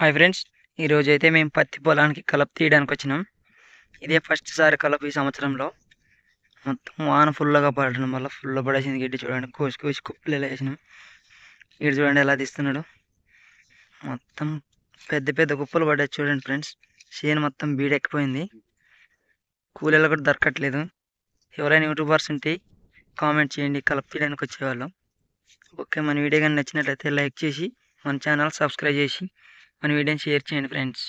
hi friends ఈరోజు అయితే మేము పత్తి పొలానికి కలప తీయడానికి వచ్చినాం ఇదే ఫస్ట్ సారి కలప ఈ సంవత్సరంలో మొత్తం వాన ఫుల్గా పడడం వల్ల ఫుల్ పడేసింది గిడ్డి చూడండి కోసి కోసి కుప్పలు ఎలా వేసినాం ఇటు చూడండి ఎలా తీస్తున్నాడు మొత్తం పెద్ద పెద్ద కుప్పలు పడేది చూడండి ఫ్రెండ్స్ చేను మొత్తం బీడెక్కిపోయింది కూలీలు కూడా దొరకట్లేదు ఎవరైనా యూట్యూబర్స్ ఉంటే కామెంట్ చేయండి కలప తీయడానికి వచ్చేవాళ్ళం ఓకే మన వీడియో కానీ నచ్చినట్లయితే లైక్ చేసి మన ఛానల్ సబ్స్క్రైబ్ చేసి మన వీడియోని షేర్ చేయండి ఫ్రెండ్స్